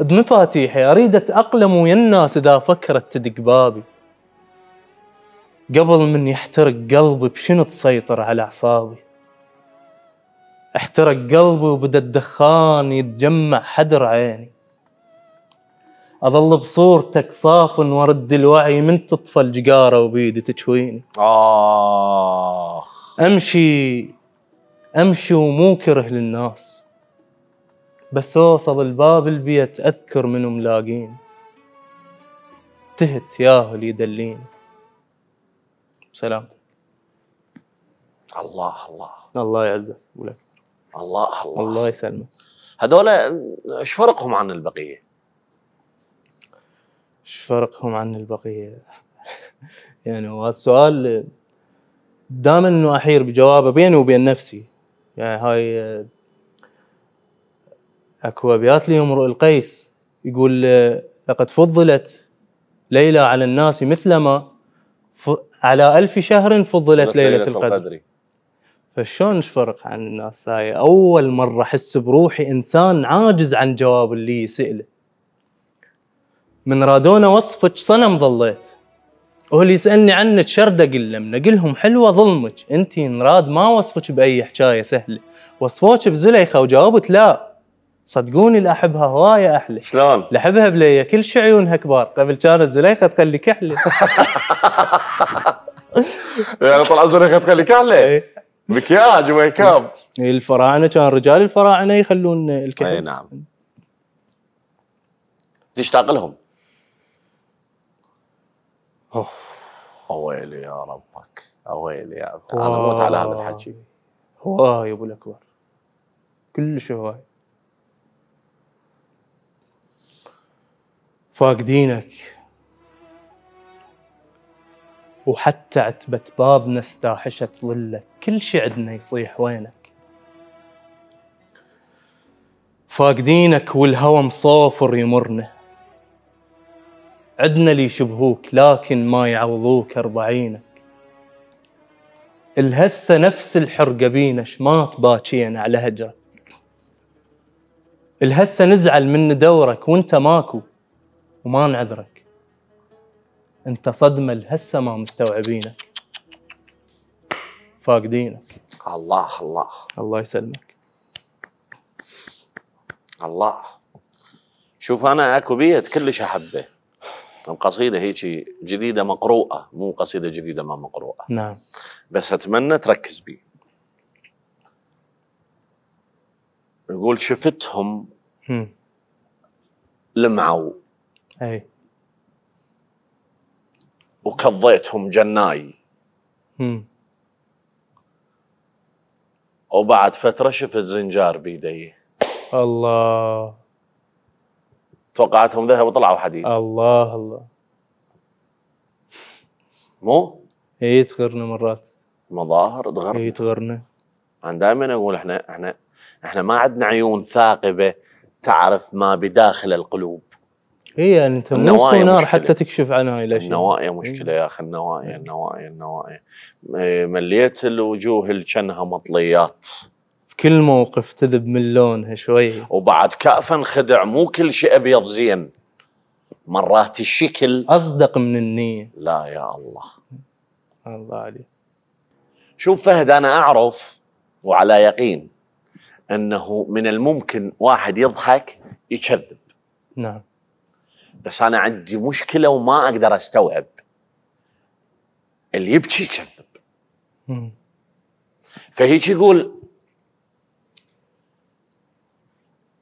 بمفاتيحي أريد أتأقلم ويا الناس إذا فكرت تدق بابي قبل من يحترق قلبي بشنو تسيطر على أعصابي احترق قلبي وبدا الدخان يتجمع حدر عيني اظل بصورتك صافن وارد الوعي من تطفى الجقاره وبيدي تشويني اخ امشي امشي ومو كره للناس بس اوصل الباب البيت اذكر منو ملاقيني تهت ياهو اللي يدليني سلامتك الله الله الله يعزك ولك الله الله الله يسلمك هذول ايش فرقهم عن البقيه؟ ايش فرقهم عن البقيه؟ يعني هذا السؤال دائما انه احير بجوابه بيني وبين نفسي يعني هاي اكو ابيات لي امرؤ القيس يقول لقد فضلت ليلى على الناس مثلما على ألف شهر فضلت ليلة, القدر, القدر. فشلون فرق عن الناس هاي اول مره احس بروحي انسان عاجز عن جواب اللي يساله من رادونا وصفك صنم ظليت وهو اللي يسالني عنك شرد اقله من اقلهم حلوه ظلمك انتي نراد ما وصفك باي حكايه سهله وصفوك بزليخه وجاوبت لا صدقوني لا احبها هوايه احلى شلون؟ لاحبها بليا كل شي عيونها كبار قبل كانت زليخه تخلي كحله يعني طلع زليخه تخلي كحله مكياج اب الفراعنه كان رجال الفراعنه يخلون الكحل اي نعم تشتاق لهم اوف اويلي يا ربك اويلي يا رب. انا موت على هذا الحكي هواي ابو الاكبر كلش هواي فاقدينك وحتى عتبة بابنا استاحشت ظلت كل شي عندنا يصيح وينك فاقدينك والهوى مصافر يمرنا عدنا اللي يشبهوك لكن ما يعوضوك أربعينك الهسة نفس الحرقة بينا شماط باكينا على هجرك الهسة نزعل من دورك وانت ماكو وما نعذرك انت صدمة الهسة ما مستوعبينك فاقدينك الله الله الله يسلمك الله شوف انا اكو بيت كلش احبه القصيده هيك جديده مقروءه مو قصيده جديده ما مقروءه نعم بس اتمنى تركز بي يقول شفتهم هم. لمعوا اي وكضيتهم جناي هم. وبعد فتره شفت زنجار بيدي الله توقعتهم ذهب وطلعوا حديد الله الله مو؟ هي تغرنا مرات مظاهر تغرنا هي تغرنا انا دائما اقول احنا احنا احنا ما عندنا عيون ثاقبه تعرف ما بداخل القلوب اي يعني انت مو نار حتى تكشف عن هاي الاشياء النوايا إيه. مشكله يا اخي النوايا النوايا النوايا إيه، مليت الوجوه اللي كانها مطليات كل موقف تذب من لونها شوي وبعد كأفا خدع مو كل شيء ابيض زين مرات الشكل اصدق من النيه لا يا الله الله عليك شوف فهد انا اعرف وعلى يقين انه من الممكن واحد يضحك يكذب نعم بس انا عندي مشكله وما اقدر استوعب اللي يبكي يكذب فهيك يقول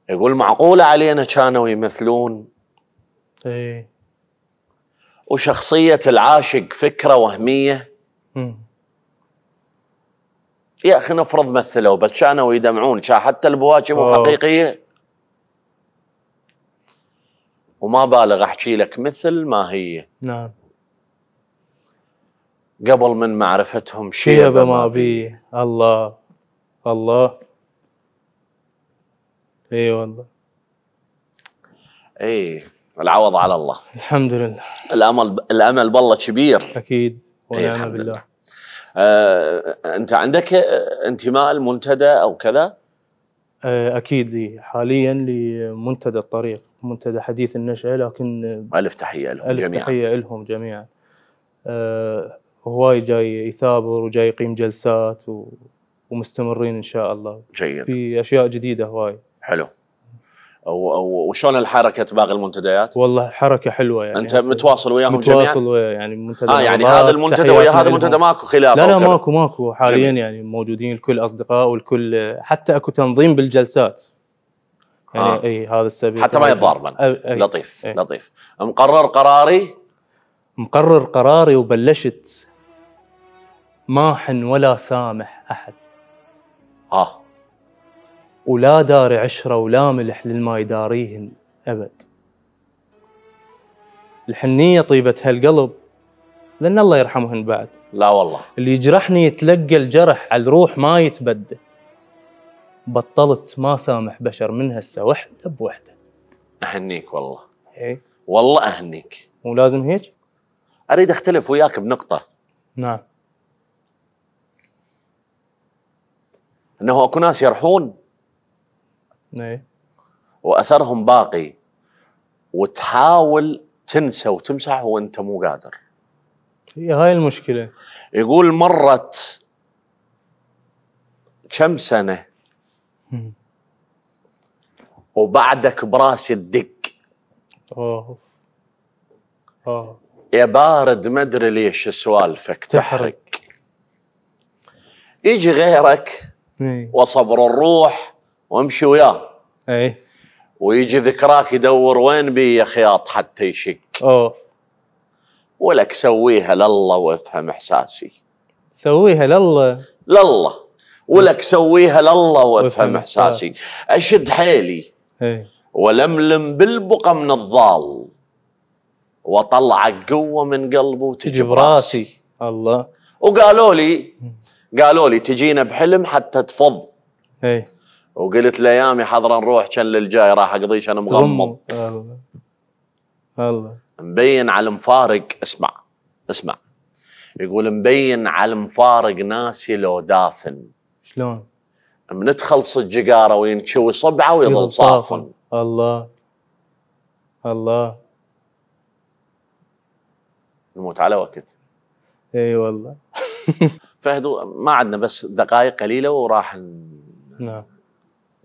يقول معقوله علينا كانوا يمثلون ايه وشخصيه العاشق فكره وهميه يا اخي نفرض مثلوا بس كانوا يدمعون شا حتى البواكي مو حقيقيه وما بالغ احكي لك مثل ما هي نعم قبل من معرفتهم شيء ما بي الله الله اي أيوة والله اي العوض على الله الحمد لله الامل الامل بالله كبير اكيد ونعم أيوة بالله آه، انت عندك انتماء المنتدى او كذا؟ آه، اكيد حاليا لمنتدى الطريق منتدى حديث النشأة لكن ألف تحية لهم ألف جميعا تحية لهم جميعا أه هواي جاي يثابر وجاي يقيم جلسات و... ومستمرين إن شاء الله جيد في أشياء جديدة هواي حلو أو أو وشلون الحركة باقي المنتديات؟ والله حركة حلوة يعني أنت متواصل وياهم متواصل جميعا؟ متواصل ويا يعني منتدى آه يعني هذا المنتدى ويا هذا المنتدى ماكو خلاف لا لا ماكو ماكو حاليا جميل. يعني موجودين الكل أصدقاء والكل حتى اكو تنظيم بالجلسات يعني آه. اي هذا السبيل حتى ما يتضاربن لطيف أي. لطيف مقرر قراري مقرر قراري وبلشت ما حن ولا سامح احد اه ولا داري عشره ولا ملح للما يداريهن ابد الحنيه طيبه هالقلب لان الله يرحمهن بعد لا والله اللي يجرحني يتلقى الجرح على الروح ما يتبدل بطلت ما سامح بشر من هسه وحده بوحده اهنيك والله اي والله اهنيك مو لازم هيك اريد اختلف وياك بنقطه نعم انه اكو ناس يرحون اي واثرهم باقي وتحاول تنسى وتمسح وانت مو قادر هي هاي المشكله يقول مرت كم سنه وبعدك براس الدق اوه اوه يا بارد ما ادري ليش سوالفك تحرق يجي غيرك إيه. وصبر الروح وامشي وياه اي ويجي ذكراك يدور وين بي يا خياط حتى يشك اوه ولك سويها لله وافهم احساسي سويها لله لله ولك سويها لله وافهم احساسي اشد حيلي إيه. ولملم بالبقى من الضال وطلع قوه من قلبه وتجي براسي الله وقالوا لي قالوا لي تجينا بحلم حتى تفض اي وقلت ليامي حضرا نروح كان للجاي راح اقضيش انا مغمض الله الله مبين على المفارق اسمع اسمع يقول مبين على المفارق ناسي لو دافن شلون؟ من تخلص الجقاره وينشوي صبعه ويظل صافن الله الله نموت على وقت اي أيوة والله فهد ما عندنا بس دقائق قليله وراح ن... نعم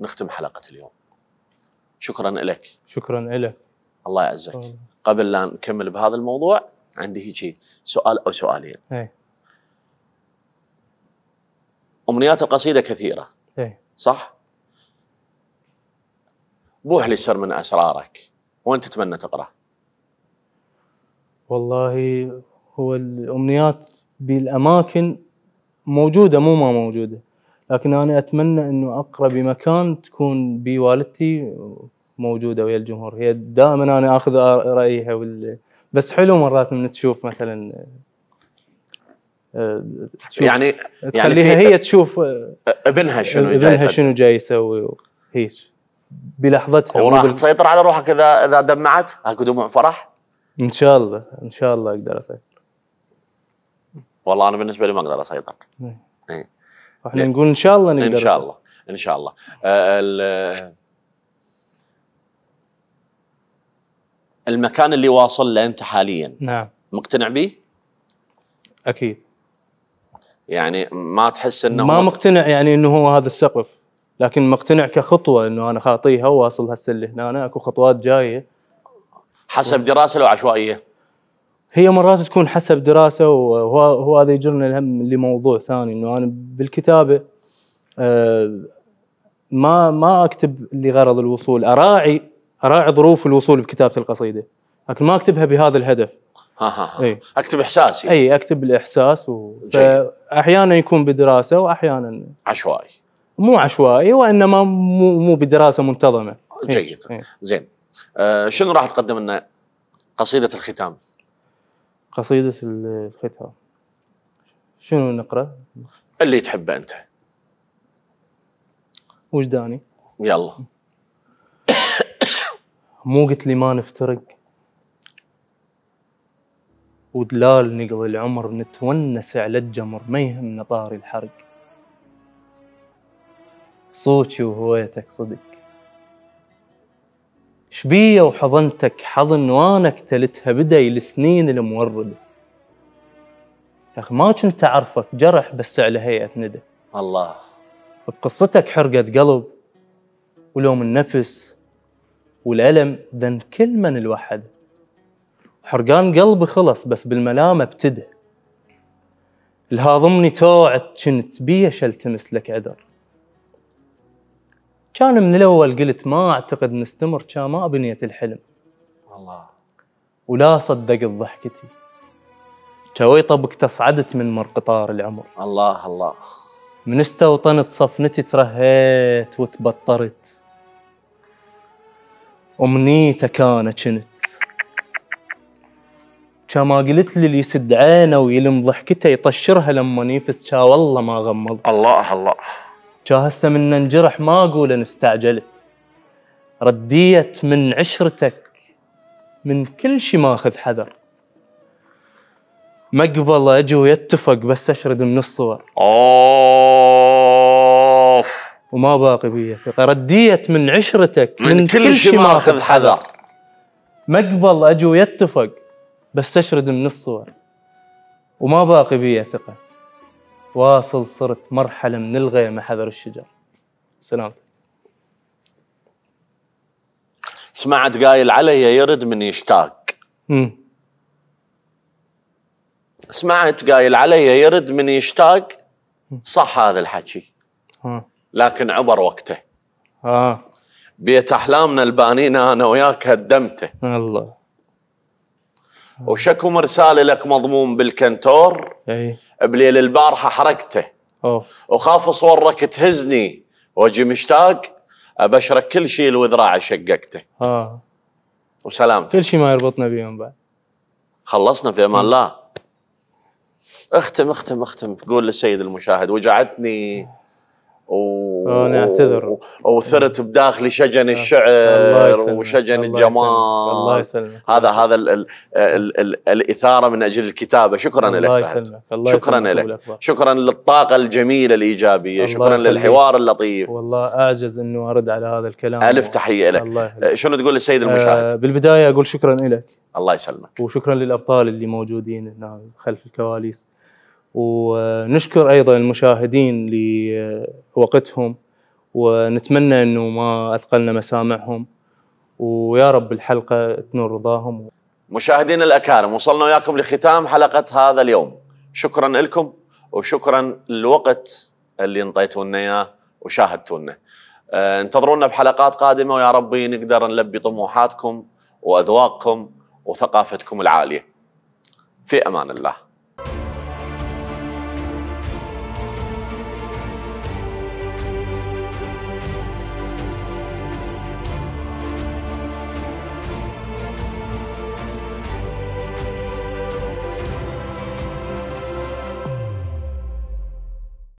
نختم حلقه اليوم شكرا لك شكرا لك الله يعزك قبل لا نكمل بهذا الموضوع عندي هيك سؤال او سؤالين أي. امنيات القصيده كثيره إيه. صح؟ بوح لي سر من اسرارك وين تتمنى تقرا؟ والله هو الامنيات بالاماكن موجوده مو ما موجوده لكن انا اتمنى انه اقرا بمكان تكون بوالدتي والدتي موجوده ويا الجمهور هي دائما انا اخذ رايها وال... بس حلو مرات من تشوف مثلا يعني-, يعني تخليها يعني هي تشوف آه، ابنها شنو ابنها جاي شنو جاي يسوي هيك بلحظتها وراح تسيطر على روحك اذا اذا دمعت اكو دموع فرح ان شاء الله ان شاء الله اقدر اسيطر والله انا بالنسبه لي ما اقدر اسيطر إيه. إيه. احنا نقول ان شاء الله نقدر ان شاء الله ان شاء الله آه، المكان اللي واصل له انت حاليا نعم مقتنع به؟ اكيد يعني ما تحس انه ما مقتنع يعني انه هو هذا السقف لكن مقتنع كخطوه انه انا خاطيها واصل هسه لهنا أنا اكو خطوات جايه حسب دراسه لو عشوائيه هي مرات تكون حسب دراسه وهو هذا يجرنا الهم لموضوع ثاني انه انا بالكتابه آه، ما ما اكتب لغرض الوصول اراعي اراعي ظروف الوصول بكتابه القصيده لكن ما اكتبها بهذا الهدف ها ها اكتب احساسي يعني. اي اكتب الاحساس و... احيانا يكون بدراسه واحيانا عشوائي مو عشوائي وانما مو مو بدراسه منتظمه جيد إيه. زين آه شنو راح تقدم لنا قصيده الختام قصيده الختام شنو نقرا اللي تحبه انت وجداني يلا مو قلت لي ما نفترق ودلال نقضي العمر نتونس على الجمر ما يهمنا طاري الحرق صوتي وهويتك صدق شبيه وحضنتك حضن وانا اكتلتها بدي لسنين الموردة يا اخي ما كنت اعرفك جرح بس على هيئة ندى الله بقصتك حرقة قلب ولوم النفس والألم ذن كل من الوحد حرقان قلبي خلص بس بالملامه ابتدى الهاضمني توعت كنت بيش التمس لك عذر كان من الاول قلت ما اعتقد نستمر كان ما بنيت الحلم الله ولا صدقت ضحكتي طبك تصعدت من مر قطار العمر الله الله من استوطنت صفنتي ترهيت وتبطرت أمنيته كانت كنت كما قلت لي اللي يسد عينه ويلم ضحكته يطشرها لما نيفس شا والله ما غمض الله الله جا هسه من انجرح ما اقول ان استعجلت رديت من عشرتك من كل شي ماخذ حذر مقبل اجي ويتفق بس اشرد من الصور اوف وما باقي بيا ثقه رديت من عشرتك من, من كل شي ماخذ حذر مقبل اجي ويتفق بستشرد من الصور وما باقي بي ثقة واصل صرت مرحلة من الغيمة حذر الشجر سلام سمعت قايل علي يرد من يشتاق سمعت قايل علي يرد من يشتاق صح هذا الحكي لكن عبر وقته آه. بيت احلامنا البانينا انا وياك هدمته الله آه. وشكم رساله لك مضمون بالكنتور اي بليل البارحه حرقته أوه. وخاف صورك تهزني واجي مشتاق ابشرك كل شيء الوذراع شققته اه وسلامتك كل شيء ما يربطنا بيهم بعد خلصنا في امان الله اختم اختم اختم قول للسيد المشاهد وجعتني وانا اعتذر وثرت نعم. بداخلي شجن نعم. الشعر وشجن الجمال الله يسلمك هذا هذا الاثاره من اجل الكتابه شكرا لك الله يسلمك الله شكرا لك شكرا للطاقه الجميله الايجابيه شكرا للحوار اللطيف والله اعجز انه ارد على هذا الكلام الف تحيه لك أه، شنو تقول للسيد أه، المشاهد؟ بالبدايه اقول شكرا لك الله يسلمك وشكرا للابطال اللي موجودين هنا خلف الكواليس ونشكر ايضا المشاهدين لوقتهم ونتمنى انه ما اثقلنا مسامعهم ويا رب الحلقه تنور رضاهم مشاهدينا الاكارم وصلنا وياكم لختام حلقه هذا اليوم شكرا لكم وشكرا للوقت اللي انطيتونا اياه وشاهدتونا آه، انتظرونا بحلقات قادمه ويا ربي نقدر نلبي طموحاتكم واذواقكم وثقافتكم العاليه في امان الله